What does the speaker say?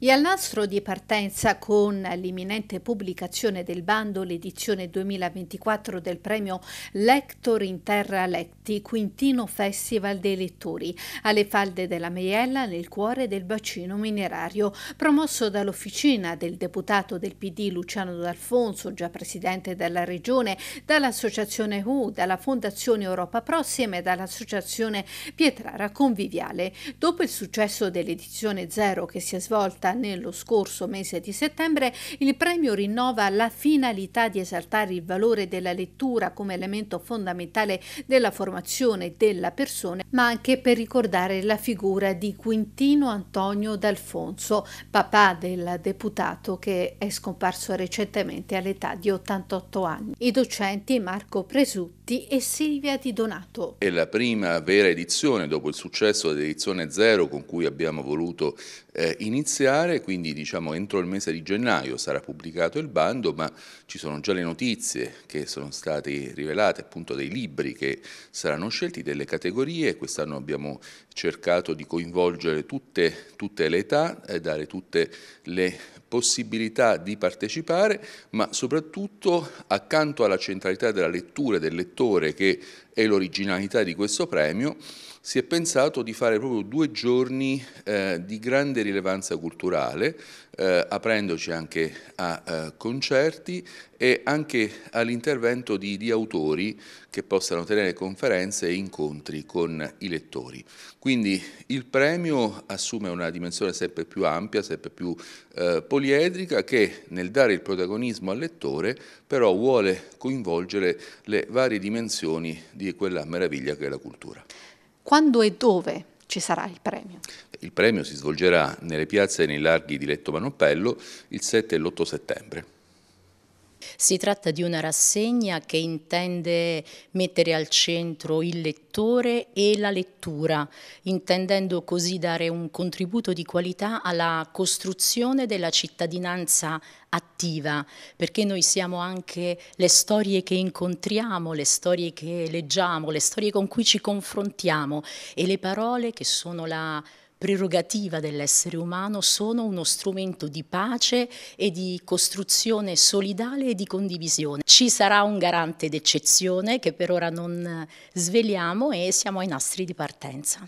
E al nastro di partenza con l'imminente pubblicazione del bando l'edizione 2024 del premio Lector in Terra Letti, Quintino Festival dei Lettori, alle falde della Meiella nel cuore del bacino minerario, promosso dall'officina del deputato del PD Luciano D'Alfonso, già presidente della regione, dall'associazione U, dalla Fondazione Europa Prossima e dall'associazione Pietrara Conviviale. Dopo il successo dell'edizione Zero che si è svolta data nello scorso mese di settembre, il premio rinnova la finalità di esaltare il valore della lettura come elemento fondamentale della formazione della persona, ma anche per ricordare la figura di Quintino Antonio D'Alfonso, papà del deputato che è scomparso recentemente all'età di 88 anni. I docenti Marco Presutti Giolitti e Silvia Di Donato. È la prima vera edizione dopo il successo dell'edizione zero con cui abbiamo voluto eh, iniziare, quindi diciamo entro il mese di gennaio sarà pubblicato il bando, ma ci sono già le notizie che sono state rivelate, appunto dei libri che saranno scelti, delle categorie, quest'anno abbiamo cercato di coinvolgere tutte, tutte le età, eh, dare tutte le possibilità di partecipare, ma soprattutto accanto alla centralità della lettura del lettore che è l'originalità di questo premio, si è pensato di fare proprio due giorni eh, di grande rilevanza culturale eh, aprendoci anche a eh, concerti e anche all'intervento di, di, autori che possano tenere conferenze e incontri con i lettori. Quindi il premio assume una dimensione sempre più ampia, sempre più eh, poliedrica che nel dare il protagonismo al lettore però vuole coinvolgere le varie dimensioni di quella meraviglia che è la cultura. Quando e dove ci sarà il premio. Il premio si svolgerà nelle piazze e nei larghi di Letto Manoppello il 7 e l'8 settembre. Si tratta di una rassegna che intende mettere al centro il lettore e la lettura, intendendo così dare un contributo di qualità alla costruzione della cittadinanza attiva, perché noi siamo anche le storie che incontriamo, le storie che leggiamo, le storie con cui ci confrontiamo e le parole che sono la prerogativa dell'essere umano, sono uno strumento di pace e di costruzione solidale e di condivisione. Ci sarà un garante d'eccezione che per ora non sveliamo e siamo ai nastri di partenza.